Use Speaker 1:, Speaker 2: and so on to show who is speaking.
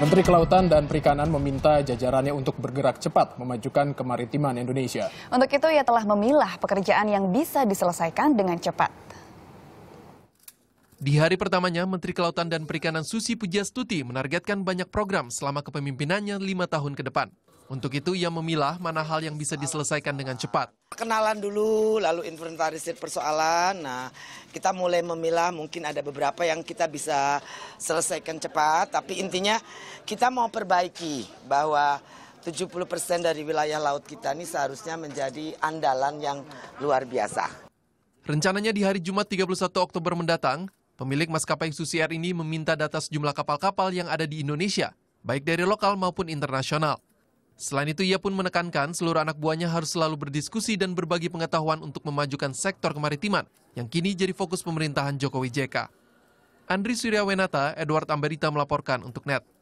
Speaker 1: Menteri Kelautan dan Perikanan meminta jajarannya untuk bergerak cepat memajukan kemaritiman Indonesia.
Speaker 2: Untuk itu ia telah memilah pekerjaan yang bisa diselesaikan dengan cepat.
Speaker 1: Di hari pertamanya, Menteri Kelautan dan Perikanan Susi Pujastuti menargetkan banyak program selama kepemimpinannya lima tahun ke depan. Untuk itu ia memilah mana hal yang bisa diselesaikan dengan cepat.
Speaker 3: Kenalan dulu, lalu inventarisir persoalan. Nah, kita mulai memilah mungkin ada beberapa yang kita bisa selesaikan cepat, tapi intinya kita mau perbaiki bahwa 70% dari wilayah laut kita ini seharusnya menjadi andalan yang luar biasa.
Speaker 1: Rencananya di hari Jumat 31 Oktober mendatang, pemilik maskapai Susi Air ini meminta data sejumlah kapal-kapal yang ada di Indonesia, baik dari lokal maupun internasional. Selain itu, ia pun menekankan seluruh anak buahnya harus selalu berdiskusi dan berbagi pengetahuan untuk memajukan sektor kemaritiman yang kini jadi fokus pemerintahan Jokowi JK. Andri Suryawenata, Edward Amberita melaporkan untuk NET.